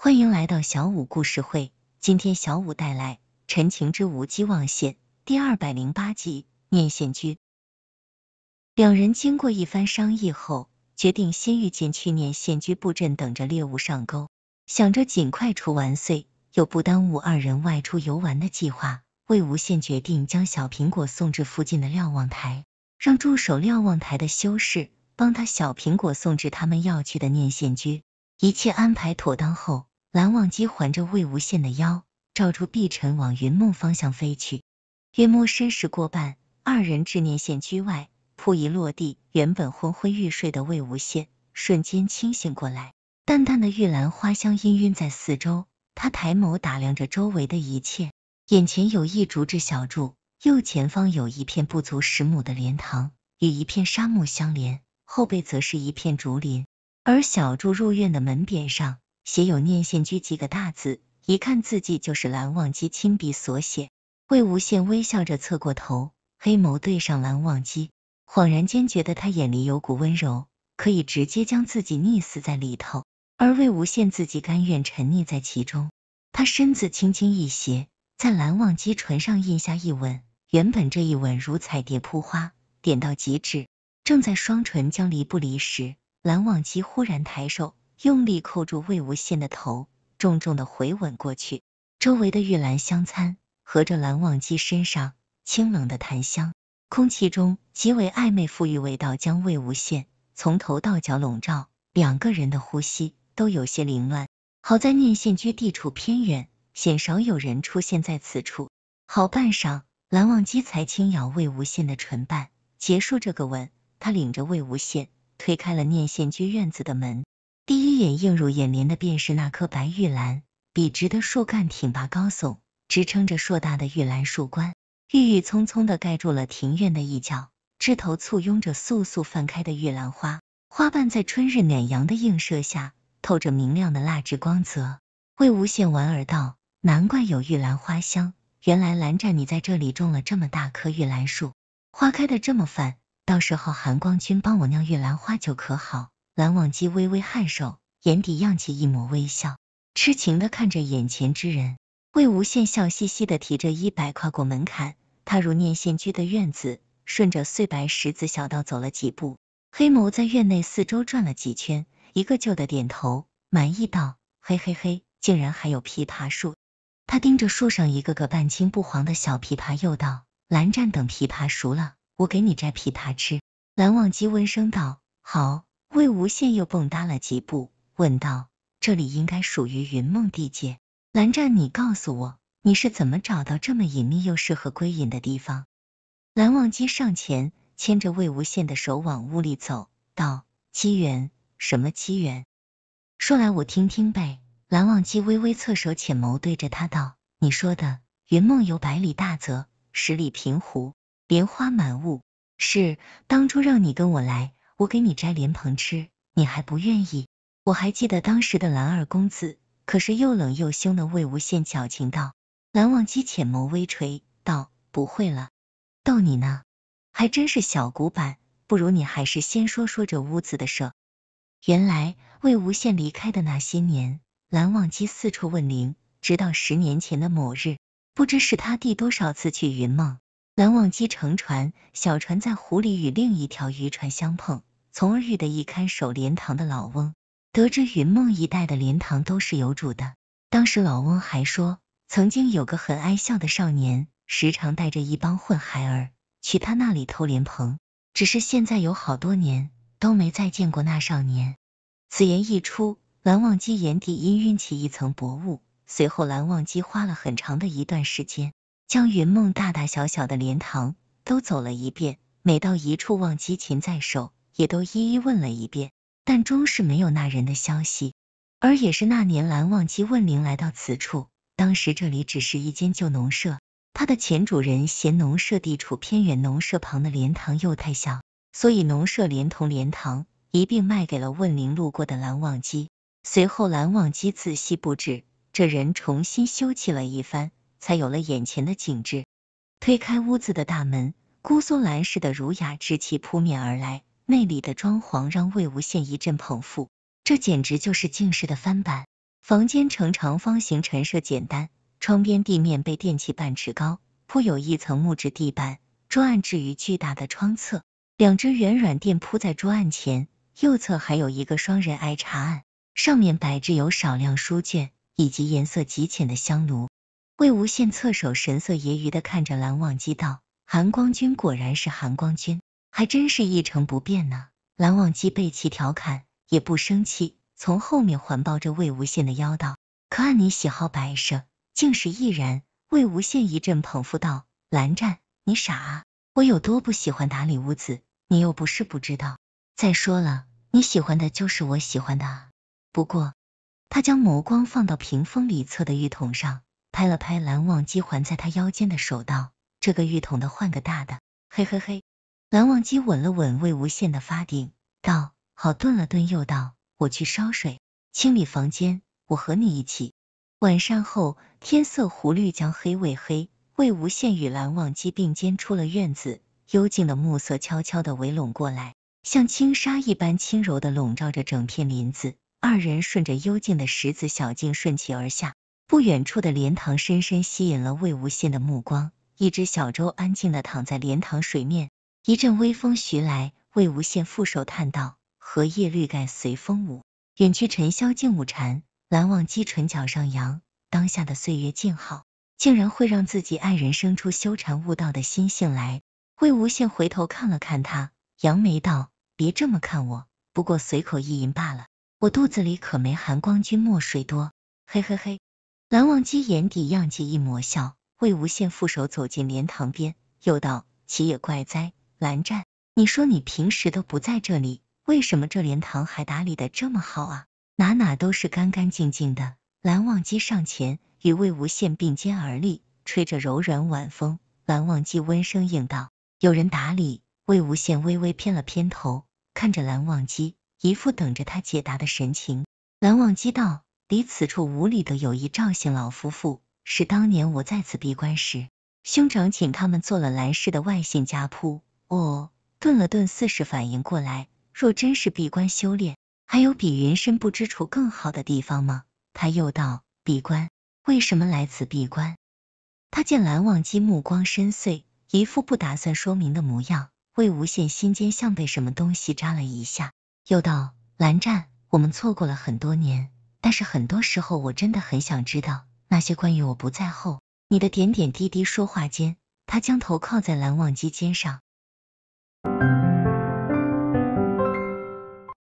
欢迎来到小五故事会。今天小五带来《陈情之无羁望线》第二百零八集《念仙居》。两人经过一番商议后，决定先遇见去念仙居布阵，等着猎物上钩，想着尽快除完祟，又不耽误二人外出游玩的计划。魏无羡决定将小苹果送至附近的瞭望台，让驻守瞭望台的修士帮他小苹果送至他们要去的念仙居。一切安排妥当后，蓝忘机环着魏无羡的腰，照住碧晨，往云梦方向飞去。云梦身世过半，二人至念仙居外，扑一落地，原本昏昏欲睡的魏无羡瞬间清醒过来。淡淡的玉兰花香氤氲在四周，他抬眸打量着周围的一切。眼前有一竹制小筑，右前方有一片不足十亩的莲塘，与一片沙漠相连，后背则是一片竹林。而小筑入院的门匾上。写有“念现居”几个大字，一看字迹就是蓝忘机亲笔所写。魏无羡微笑着侧过头，黑眸对上蓝忘机，恍然间觉得他眼里有股温柔，可以直接将自己溺死在里头。而魏无羡自己甘愿沉溺在其中。他身子轻轻一斜，在蓝忘机唇上印下一吻。原本这一吻如彩蝶扑花，点到极致。正在双唇将离不离时，蓝忘机忽然抬手。用力扣住魏无羡的头，重重的回吻过去。周围的玉兰香参和着蓝忘机身上清冷的檀香，空气中极为暧昧馥郁味道将魏无羡从头到脚笼罩。两个人的呼吸都有些凌乱。好在念仙居地处偏远，鲜少有人出现在此处。好半晌，蓝忘机才轻咬魏无羡的唇瓣，结束这个吻。他领着魏无羡推开了念仙居院子的门。第一眼映入眼帘的便是那棵白玉兰，笔直的树干挺拔高耸，支撑着硕大的玉兰树冠，郁郁葱葱的盖住了庭院的一角，枝头簇拥着簌簌泛开的玉兰花，花瓣在春日暖阳的映射下，透着明亮的蜡质光泽。魏无羡莞尔道：“难怪有玉兰花香，原来蓝湛你在这里种了这么大棵玉兰树，花开的这么繁，到时候韩光君帮我酿玉兰花酒可好？”蓝忘机微微颔首，眼底漾起一抹微笑，痴情的看着眼前之人。魏无羡笑嘻嘻的提着衣摆跨过门槛，踏入念仙居的院子，顺着碎白石子小道走了几步，黑眸在院内四周转了几圈，一个劲的点头，满意道：“嘿嘿嘿，竟然还有枇杷树！”他盯着树上一个个半青不黄的小枇杷，又道：“蓝湛，等枇杷熟了，我给你摘枇杷吃。”蓝忘机温声道：“好。”魏无羡又蹦哒了几步，问道：“这里应该属于云梦地界，蓝湛，你告诉我，你是怎么找到这么隐秘又适合归隐的地方？”蓝忘机上前牵着魏无羡的手往屋里走，道：“机缘，什么机缘？说来我听听呗。”蓝忘机微微侧首，浅眸对着他道：“你说的云梦有百里大泽，十里平湖，莲花满雾，是当初让你跟我来。”我给你摘莲蓬吃，你还不愿意？我还记得当时的蓝二公子，可是又冷又凶的魏无羡，矫情道。蓝忘机浅眸微垂，道：“不会了，逗你呢，还真是小古板。不如你还是先说说这屋子的事。”原来魏无羡离开的那些年，蓝忘机四处问灵，直到十年前的某日，不知是他第多少次去云梦。蓝忘机乘船，小船在湖里与另一条渔船相碰，从而遇得一看守莲塘的老翁。得知云梦一带的莲塘都是有主的。当时老翁还说，曾经有个很爱笑的少年，时常带着一帮混孩儿去他那里偷莲蓬。只是现在有好多年都没再见过那少年。此言一出，蓝忘机眼底氤氲起一层薄雾。随后，蓝忘机花了很长的一段时间。将云梦大大小小的莲塘都走了一遍，每到一处，忘机琴在手，也都一一问了一遍，但终是没有那人的消息。而也是那年，蓝忘机问灵来到此处，当时这里只是一间旧农舍，他的前主人嫌农舍地处偏远，农舍旁的莲塘又太小，所以农舍连同莲塘一并卖给了问灵路过的蓝忘机。随后，蓝忘机仔细布置，这人重新修葺了一番。才有了眼前的景致。推开屋子的大门，姑苏蓝氏的儒雅之气扑面而来。内里的装潢让魏无羡一阵捧腹，这简直就是静室的翻版。房间呈长方形，陈设简单。窗边地面被垫起半尺高，铺有一层木质地板。桌案置于巨大的窗侧，两只圆软垫铺在桌案前，右侧还有一个双人挨茶案，上面摆置有少量书卷以及颜色极浅的香炉。魏无羡侧首，神色揶揄的看着蓝忘机道：“韩光君果然是韩光君，还真是一成不变呢。”蓝忘机被其调侃，也不生气，从后面环抱着魏无羡的腰道：“可按你喜好摆设，竟是亦然。”魏无羡一阵捧腹道：“蓝湛，你傻啊！我有多不喜欢打理屋子，你又不是不知道。再说了，你喜欢的就是我喜欢的。”不过，他将眸光放到屏风里侧的浴桶上。拍了拍蓝忘机环在他腰间的手，道：“这个浴桶的，换个大的。”嘿嘿嘿，蓝忘机吻了吻魏无羡的发顶，道：“好。”顿了顿，又道：“我去烧水，清理房间，我和你一起。”晚上后，天色湖绿将黑未黑，魏无羡与蓝忘机并肩出了院子。幽静的暮色悄悄的围拢过来，像轻纱一般轻柔的笼罩着整片林子。二人顺着幽静的石子小径顺其而下。不远处的莲塘深深吸引了魏无羡的目光。一只小舟安静的躺在莲塘水面，一阵微风徐来，魏无羡负手叹道：“荷叶绿盖随风舞，远去尘嚣静悟禅。”蓝忘机唇角上扬，当下的岁月静好，竟然会让自己爱人生出修禅悟道的心性来。魏无羡回头看了看他，扬眉道：“别这么看我，不过随口一吟罢了，我肚子里可没含光君墨水多。”嘿嘿嘿。蓝忘机眼底漾起一抹笑，魏无羡负手走进莲塘边，又道：“奇也怪哉，蓝湛，你说你平时都不在这里，为什么这莲塘还打理的这么好啊？哪哪都是干干净净的。”蓝忘机上前与魏无羡并肩而立，吹着柔软晚风。蓝忘机温声应道：“有人打理。”魏无羡微微偏了偏头，看着蓝忘机，一副等着他解答的神情。蓝忘机道。离此处五里的有一赵姓老夫妇，是当年我在此闭关时，兄长请他们做了兰氏的外姓家仆。哦，顿了顿，似是反应过来，若真是闭关修炼，还有比云深不知处更好的地方吗？他又道，闭关，为什么来此闭关？他见蓝忘机目光深邃，一副不打算说明的模样。魏无羡心间像被什么东西扎了一下，又道，蓝湛，我们错过了很多年。但是很多时候，我真的很想知道那些关于我不在后你的点点滴滴。说话间，他将头靠在蓝忘机肩上。